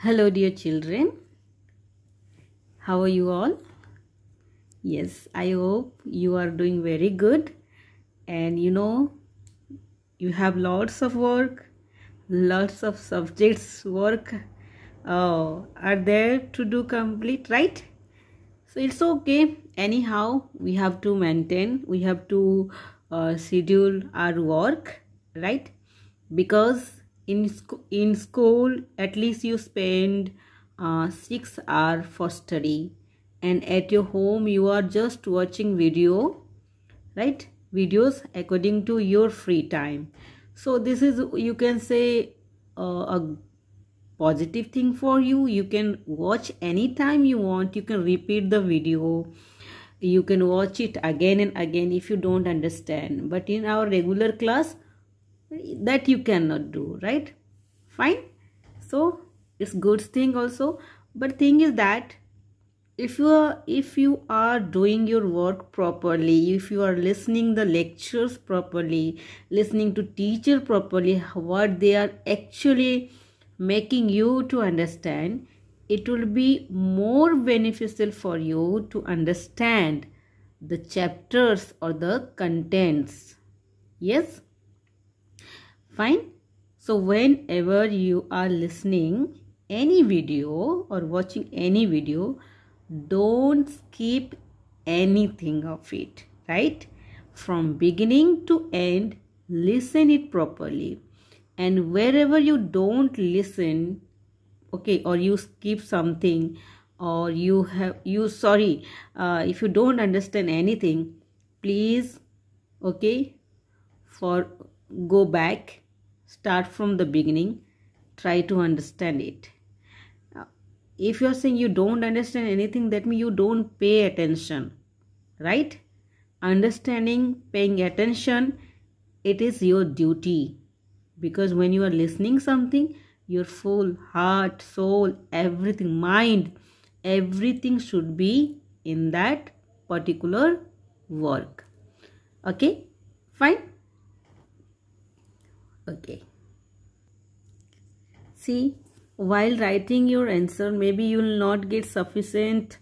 Hello, dear children. How are you all? Yes, I hope you are doing very good. And you know, you have lots of work, lots of subjects work uh, are there to do complete, right? So it's okay. Anyhow, we have to maintain, we have to uh, schedule our work, right? Because in, sc in school at least you spend uh, 6 hour for study and at your home you are just watching video right videos according to your free time so this is you can say uh, a positive thing for you you can watch anytime you want you can repeat the video you can watch it again and again if you don't understand but in our regular class that you cannot do right fine so it's good thing also but thing is that if you are if you are doing your work properly if you are listening the lectures properly listening to teacher properly what they are actually making you to understand it will be more beneficial for you to understand the chapters or the contents yes Fine. So whenever you are listening any video or watching any video, don't skip anything of it, right? From beginning to end, listen it properly. And wherever you don't listen, okay, or you skip something, or you have you sorry uh, if you don't understand anything please okay for go back start from the beginning try to understand it uh, if you're saying you don't understand anything that means you don't pay attention right understanding paying attention it is your duty because when you are listening something your full heart soul everything mind everything should be in that particular work okay fine okay see while writing your answer maybe you will not get sufficient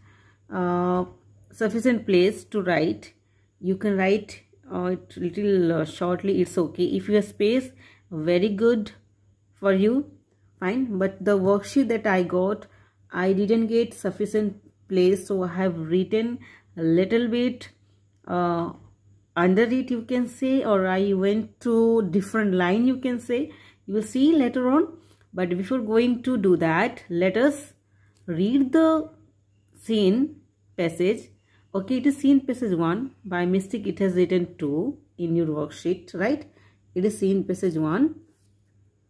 uh, sufficient place to write you can write uh, it little uh, shortly it's okay if your space very good for you fine but the worksheet that i got i didn't get sufficient place so i have written a little bit uh, under it you can say or I went to different line you can say you will see later on but before going to do that let us read the scene passage okay it is scene passage 1 by mistake it has written 2 in your worksheet right it is scene passage 1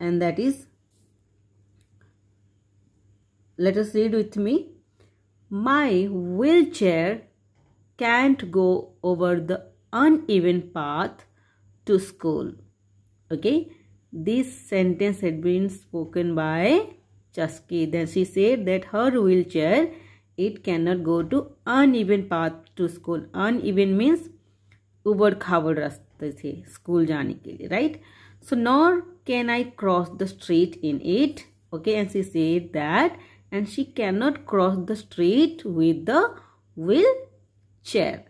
and that is let us read with me my wheelchair can't go over the uneven path to school. Okay. This sentence had been spoken by Chasky. Then she said that her wheelchair, it cannot go to uneven path to school. Uneven means uber khabar rastate school jaane ke liye, right? So, nor can I cross the street in it. Okay. And she said that and she cannot cross the street with the wheelchair. chair.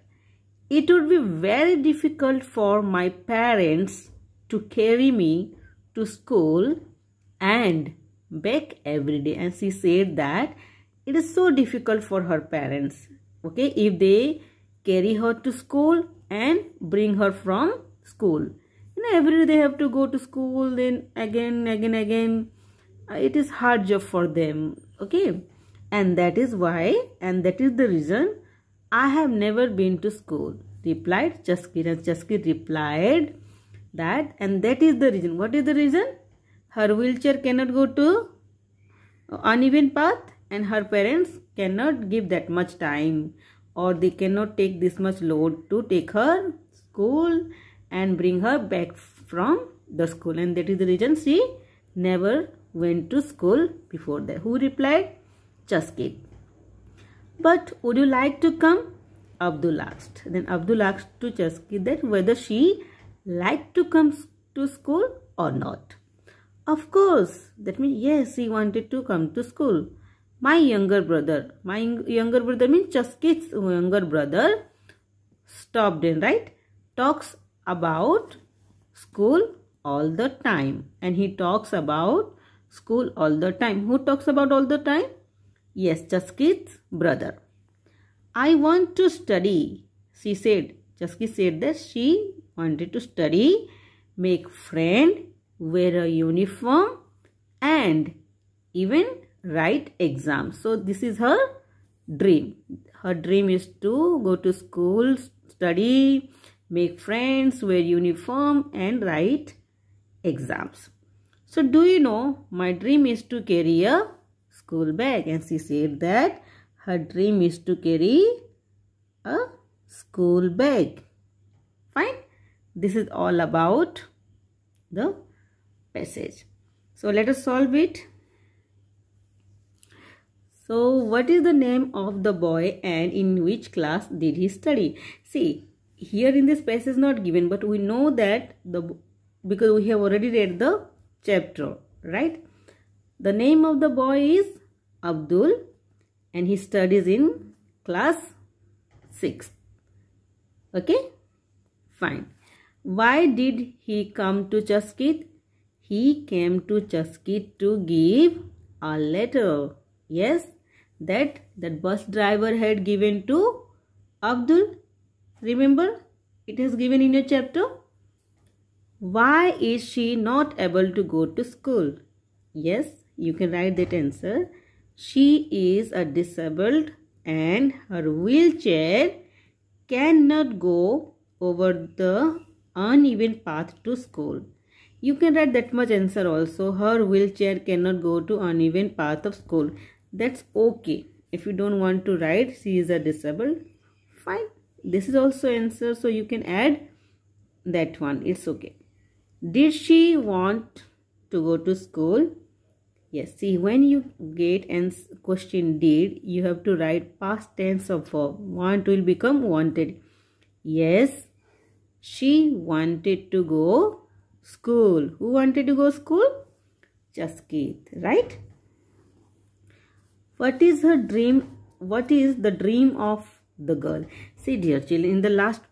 It would be very difficult for my parents to carry me to school and back every day. And she said that it is so difficult for her parents, okay, if they carry her to school and bring her from school. You know, every day they have to go to school, then again, again, again. Uh, it is hard job for them, okay? And that is why, and that is the reason I have never been to school, replied Chusky. And replied that, and that is the reason. What is the reason? Her wheelchair cannot go to uneven path and her parents cannot give that much time or they cannot take this much load to take her school and bring her back from the school and that is the reason she never went to school before that. Who replied? Chusky. But would you like to come? Abdul asked. Then Abdul asked to Chesky that whether she liked to come to school or not. Of course, that means yes, he wanted to come to school. My younger brother, my younger brother means Chesky's younger brother, stopped in, right? Talks about school all the time. And he talks about school all the time. Who talks about all the time? Yes, Jaskit's brother. I want to study, she said. Jaskit said that she wanted to study, make friend, wear a uniform and even write exams. So this is her dream. Her dream is to go to school, study, make friends, wear uniform and write exams. So do you know my dream is to carry a school bag and she said that her dream is to carry a school bag. Fine. This is all about the passage. So let us solve it. So what is the name of the boy and in which class did he study? See, here in this passage is not given but we know that the because we have already read the chapter, right? The name of the boy is Abdul and he studies in class 6. Okay? Fine. Why did he come to Chaskit? He came to Chaskit to give a letter. Yes, that that bus driver had given to Abdul. Remember? It is given in your chapter. Why is she not able to go to school? Yes, you can write that answer. She is a disabled and her wheelchair cannot go over the uneven path to school. You can write that much answer also. Her wheelchair cannot go to uneven path of school. That's okay. If you don't want to write she is a disabled, fine. This is also answer so you can add that one. It's okay. Did she want to go to school? Yes, see when you get and question did, you have to write past tense of verb. Want will become wanted. Yes, she wanted to go school. Who wanted to go school? Just Jaskit, right? What is her dream? What is the dream of the girl? See dear children, in the last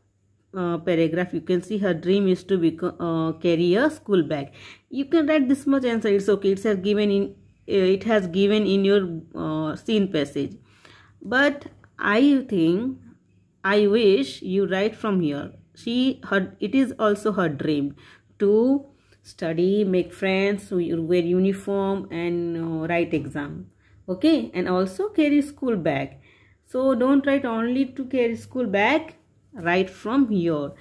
uh, paragraph you can see her dream is to become uh, carry a school bag you can write this much answer it's okay it has given in uh, it has given in your uh, scene passage but i think i wish you write from here she her it is also her dream to study make friends wear uniform and uh, write exam okay and also carry school bag so don't write only to carry school bag right from here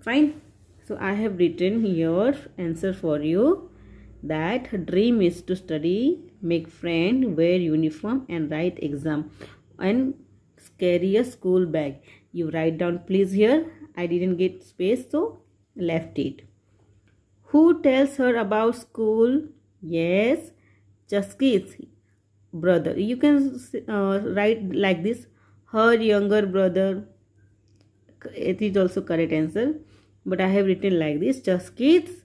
fine so i have written your answer for you that dream is to study make friend wear uniform and write exam and carry a school bag you write down please here i didn't get space so left it who tells her about school yes Chaskeet's brother you can uh, write like this her younger brother it is also correct answer but i have written like this Chuskeet's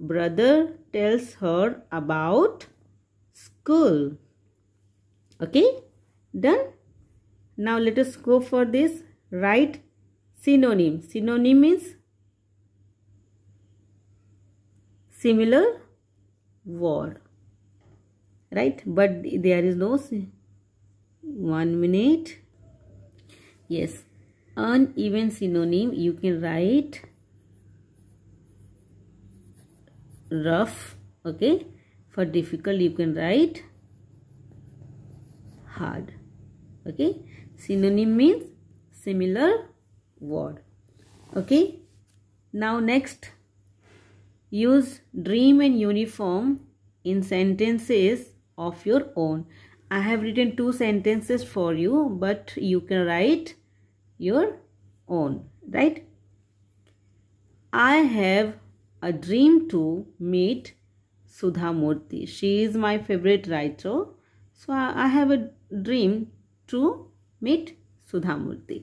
brother tells her about school okay done now let us go for this Write synonym synonym means similar word right but there is no one minute yes uneven synonym you can write rough okay for difficult you can write hard okay synonym means similar word okay now next use dream and uniform in sentences of your own i have written two sentences for you but you can write your own, right? I have a dream to meet Sudha Murti. She is my favorite writer. So I have a dream to meet Sudha Murti.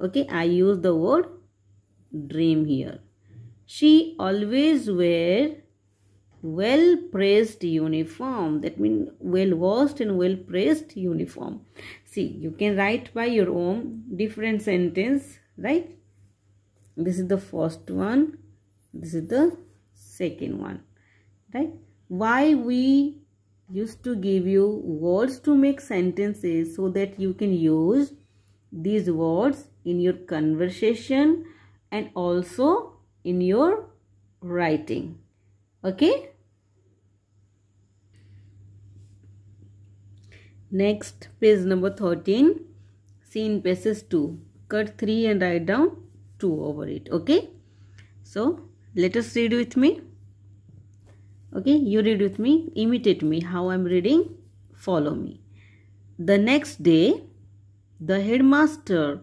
Okay, I use the word dream here. She always wear well pressed uniform that means well washed and well pressed uniform see you can write by your own different sentence right this is the first one this is the second one right why we used to give you words to make sentences so that you can use these words in your conversation and also in your writing okay Next page number 13. See in pages 2. Cut 3 and write down 2 over it. Okay. So let us read with me. Okay. You read with me. Imitate me how I am reading. Follow me. The next day the headmaster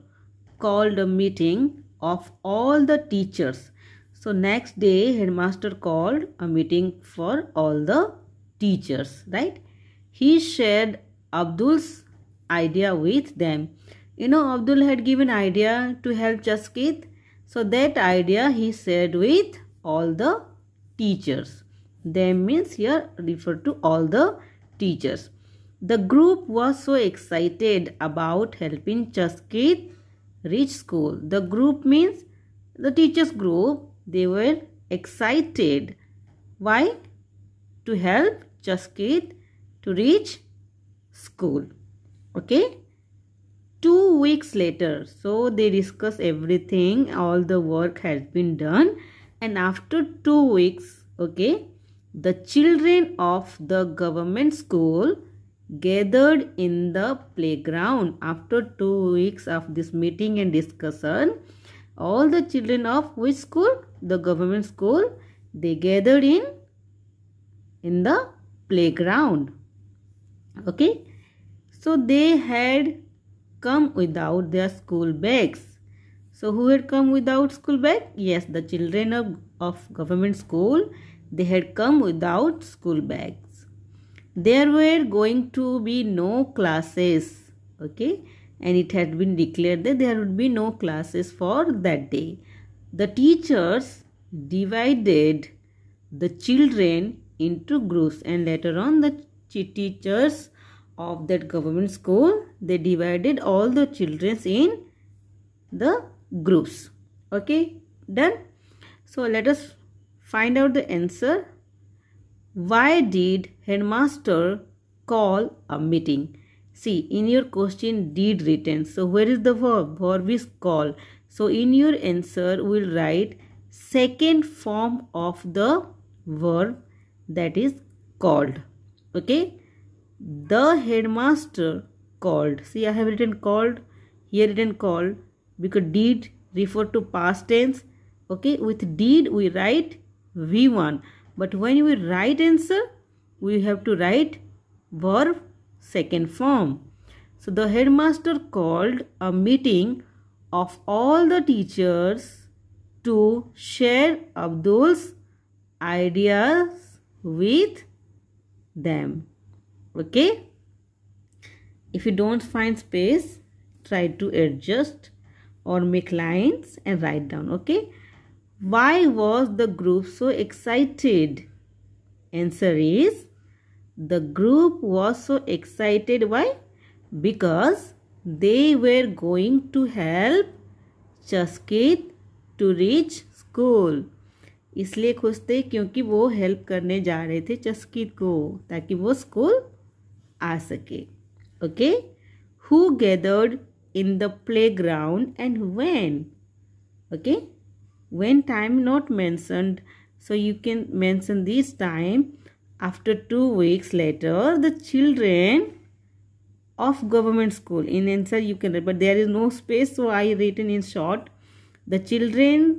called a meeting of all the teachers. So next day headmaster called a meeting for all the teachers. Right. He shared Abdul's idea with them. You know, Abdul had given idea to help Chaskit. So that idea he shared with all the teachers. Them means here refer to all the teachers. The group was so excited about helping Chaskit reach school. The group means the teachers group. They were excited. Why? To help Chaskit to reach school okay two weeks later so they discuss everything all the work has been done and after two weeks okay the children of the government school gathered in the playground after two weeks of this meeting and discussion all the children of which school the government school they gathered in in the playground okay so they had come without their school bags. So who had come without school bag? Yes, the children of, of government school, they had come without school bags. There were going to be no classes. Okay. And it had been declared that there would be no classes for that day. The teachers divided the children into groups and later on the teachers of that government school, they divided all the children in the groups. Okay, done. So let us find out the answer. Why did headmaster call a meeting? See, in your question did written. So where is the verb? Verb is call. So in your answer, we'll write second form of the verb that is called. Okay the headmaster called see i have written called here written called because did refer to past tense okay with did we write v1 but when we write answer we have to write verb second form so the headmaster called a meeting of all the teachers to share Abdul's ideas with them. okay if you don't find space try to adjust or make lines and write down okay why was the group so excited answer is the group was so excited why because they were going to help Chaskit to reach school इसलिए खुश थे क्योंकि वो help करने जा रहे थे चस्कित को ताकि वो स्कूल આ શકે okay? Who gathered in the playground and when okay when time not mentioned so you can mention this time after two weeks later the children of government school in answer you can but there is no space so i written in short the children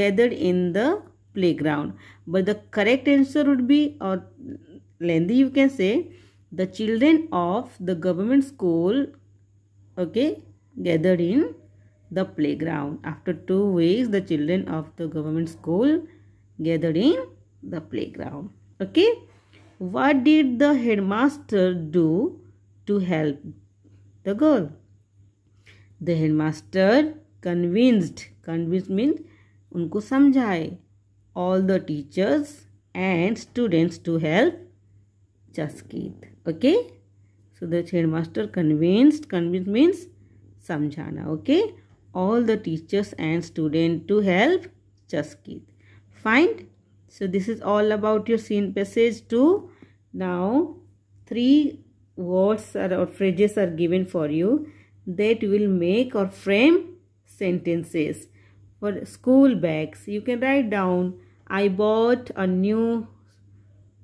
gathered in the playground but the correct answer would be or lengthy you can say the children of the government school okay gathered in the playground after two weeks the children of the government school gathered in the playground okay what did the headmaster do to help the girl the headmaster convinced convinced means unko समझाए all the teachers and students to help Jaskeet okay so the headmaster convinced convinced means samjhana okay all the teachers and student to help chaskit find so this is all about your scene passage 2 now three words are, or phrases are given for you that will make or frame sentences for school bags you can write down i bought a new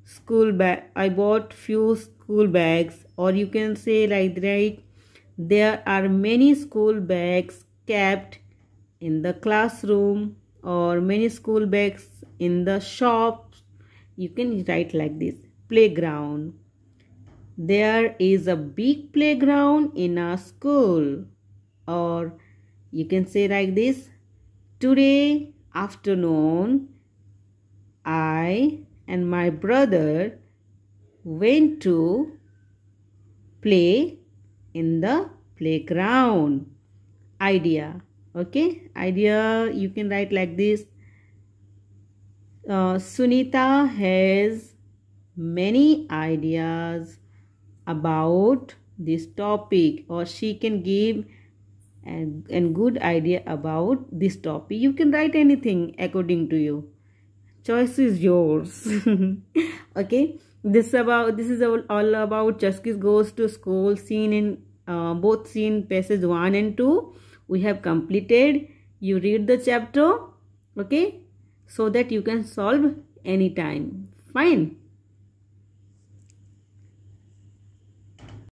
school bag i bought few school bags or you can say like right there are many school bags kept in the classroom or many school bags in the shop you can write like this playground there is a big playground in our school or you can say like this today afternoon i and my brother went to play in the playground idea okay idea you can write like this uh, sunita has many ideas about this topic or she can give and, and good idea about this topic you can write anything according to you choice is yours okay this about this is all, about Cheskis goes to school scene in uh, both scene passages 1 and 2 we have completed you read the chapter okay so that you can solve anytime fine